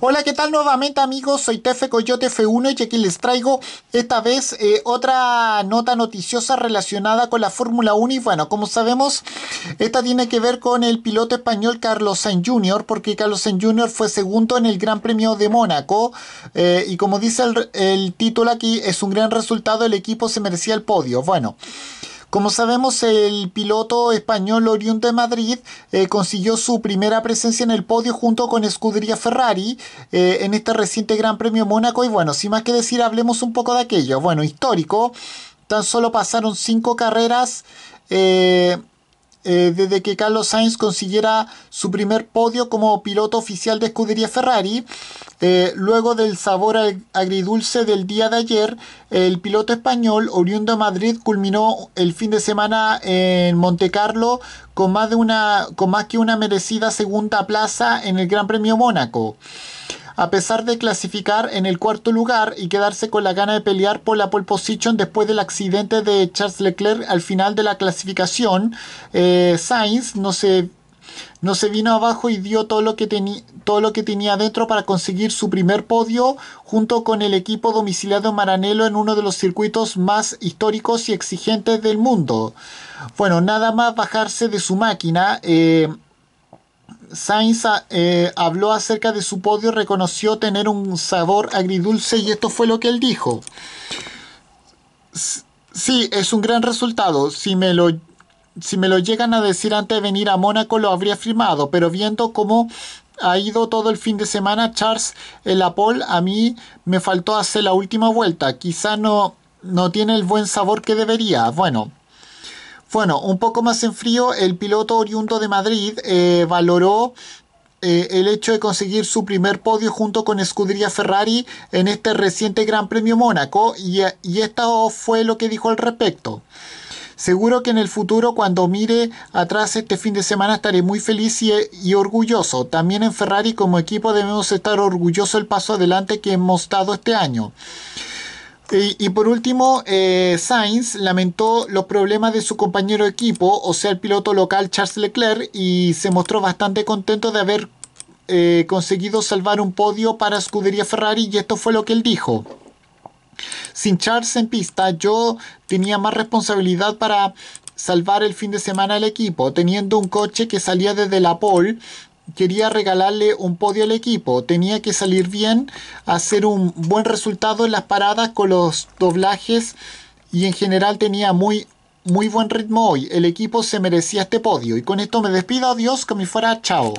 Hola, ¿qué tal nuevamente amigos? Soy Tefe Coyote F1 y aquí les traigo esta vez eh, otra nota noticiosa relacionada con la Fórmula 1 y bueno, como sabemos, esta tiene que ver con el piloto español Carlos Sainz Jr. porque Carlos Sainz Jr. fue segundo en el Gran Premio de Mónaco eh, y como dice el título aquí, es un gran resultado, el equipo se merecía el podio. Bueno. Como sabemos, el piloto español oriundo de Madrid eh, consiguió su primera presencia en el podio junto con Escudería Ferrari eh, en este reciente Gran Premio Mónaco. Y bueno, sin más que decir, hablemos un poco de aquello. Bueno, histórico. Tan solo pasaron cinco carreras. Eh, eh, desde que Carlos Sainz consiguiera su primer podio como piloto oficial de escudería Ferrari. Eh, luego del sabor agridulce del día de ayer, el piloto español oriundo de Madrid culminó el fin de semana en Monte Carlo con más, de una, con más que una merecida segunda plaza en el Gran Premio Mónaco a pesar de clasificar en el cuarto lugar y quedarse con la gana de pelear por la pole position después del accidente de Charles Leclerc al final de la clasificación, eh, Sainz no se no se vino abajo y dio todo lo, que todo lo que tenía dentro para conseguir su primer podio junto con el equipo domiciliado Maranelo Maranello en uno de los circuitos más históricos y exigentes del mundo. Bueno, nada más bajarse de su máquina. Eh, Sainz eh, habló acerca de su podio, reconoció tener un sabor agridulce y esto fue lo que él dijo. Sí, es un gran resultado. Si me lo, si me lo llegan a decir antes de venir a Mónaco lo habría firmado, pero viendo cómo ha ido todo el fin de semana Charles el Apol a mí me faltó hacer la última vuelta. Quizá no, no tiene el buen sabor que debería. Bueno, bueno, un poco más en frío, el piloto oriundo de Madrid eh, valoró eh, el hecho de conseguir su primer podio junto con Escudería Ferrari en este reciente Gran Premio Mónaco y, y esto fue lo que dijo al respecto. Seguro que en el futuro cuando mire atrás este fin de semana estaré muy feliz y, orgulloso. También en Ferrari como equipo debemos estar orgullosos del paso adelante que hemos dado este año. Y, por último, eh, Sainz lamentó los problemas de su compañero de equipo, o sea, el piloto local Charles Leclerc, y se mostró bastante contento de haber eh, conseguido salvar un podio para Scudería Ferrari, y esto fue lo que él dijo. Sin Charles en pista, yo tenía más responsabilidad para salvar el fin de semana al equipo, teniendo un coche que salía desde la pole quería regalarle un podio al equipo. Tenía que salir bien, hacer un buen resultado en las paradas con los doblajes y en general tenía muy, muy buen ritmo hoy. El equipo se merecía este podio. Y con esto me despido. Adiós, que me fuera. Chao.